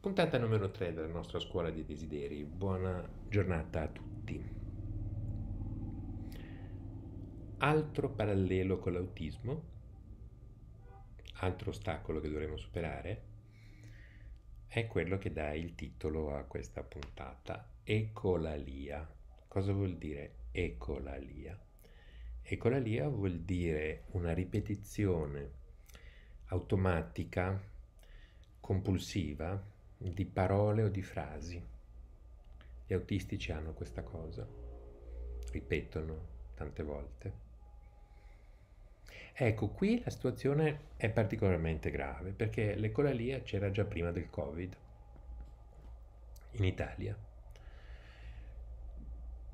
puntata numero 3 della nostra scuola dei desideri. Buona giornata a tutti. Altro parallelo con l'autismo, altro ostacolo che dovremo superare, è quello che dà il titolo a questa puntata, Ecolalia. Cosa vuol dire ecolalia? Ecolalia vuol dire una ripetizione automatica, compulsiva, di parole o di frasi. Gli autistici hanno questa cosa, ripetono tante volte. Ecco, qui la situazione è particolarmente grave perché l'ecolalia c'era già prima del Covid in Italia.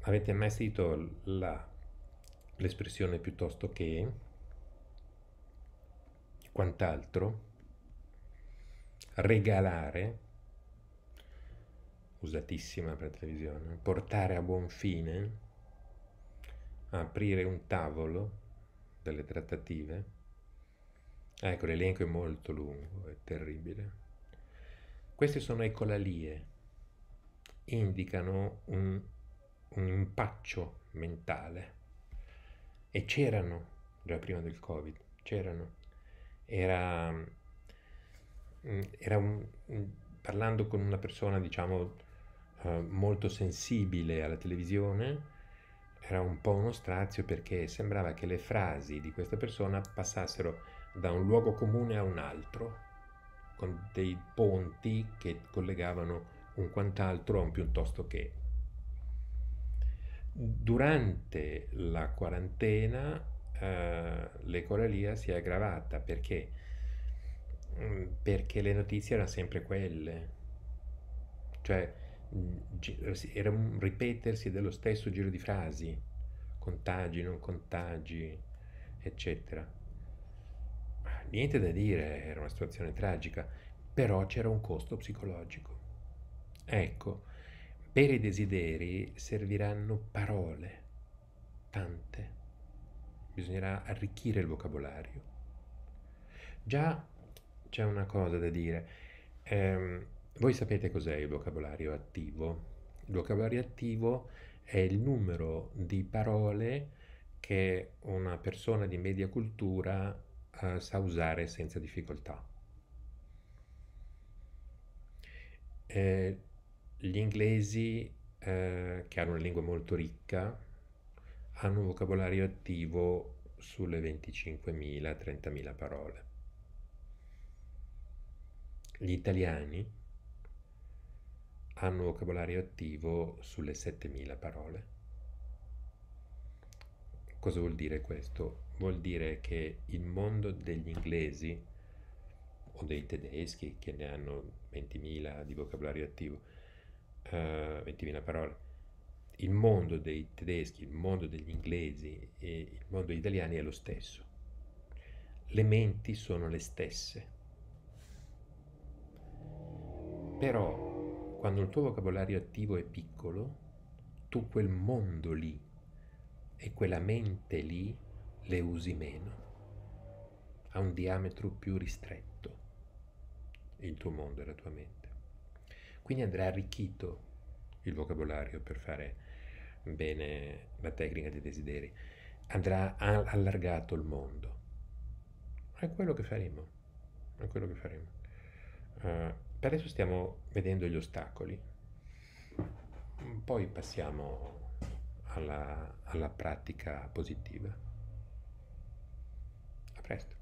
Avete mai sentito la, l'espressione piuttosto che quant'altro? Regalare usatissima per televisione, portare a buon fine, aprire un tavolo delle trattative. Ecco, l'elenco è molto lungo, è terribile. Queste sono ecolalie, indicano un, un impaccio mentale e c'erano già prima del Covid, c'erano. Era, mm, era un, mm, parlando con una persona, diciamo, eh, molto sensibile alla televisione, era un po' uno strazio perché sembrava che le frasi di questa persona passassero da un luogo comune a un altro, con dei ponti che collegavano un quant'altro a un piuttosto che. Durante la quarantena eh, l'ecoralia si è aggravata perché? Mm, perché le notizie erano sempre quelle. Cioè, eh, era un ripetersi dello stesso giro di frasi, contagi, non contagi, eccetera. Niente da dire, era una situazione tragica, però c'era un costo psicologico. Ecco, per i desideri serviranno parole, tante. Bisognerà arricchire il vocabolario. Già c'è una cosa da dire. Ehm, voi sapete cos'è il vocabolario attivo? Il vocabolario attivo è il numero di parole che una persona di media cultura eh, sa usare senza difficoltà. Eh, gli inglesi, eh, che hanno una lingua molto ricca, hanno un vocabolario attivo sulle 25.000-30.000 parole. Gli italiani hanno un vocabolario attivo sulle 7000 parole. Cosa vuol dire questo? Vuol dire che il mondo degli inglesi o dei tedeschi che ne hanno 20.000 di vocabolario attivo, uh, eh, 20.000 parole, il mondo dei tedeschi, il mondo degli inglesi e il mondo degli italiani è lo stesso. Le menti sono le stesse. Però quando il tuo vocabolario attivo è piccolo, tu quel mondo lì e quella mente lì le usi meno, ha un diametro più ristretto il tuo mondo e la tua mente. Quindi andrà arricchito il vocabolario per fare bene la tecnica dei desideri, andrà allargato il mondo. È quello che faremo, è quello che faremo. Uh, per adesso stiamo vedendo gli ostacoli, mm, poi passiamo alla, alla pratica positiva. A presto.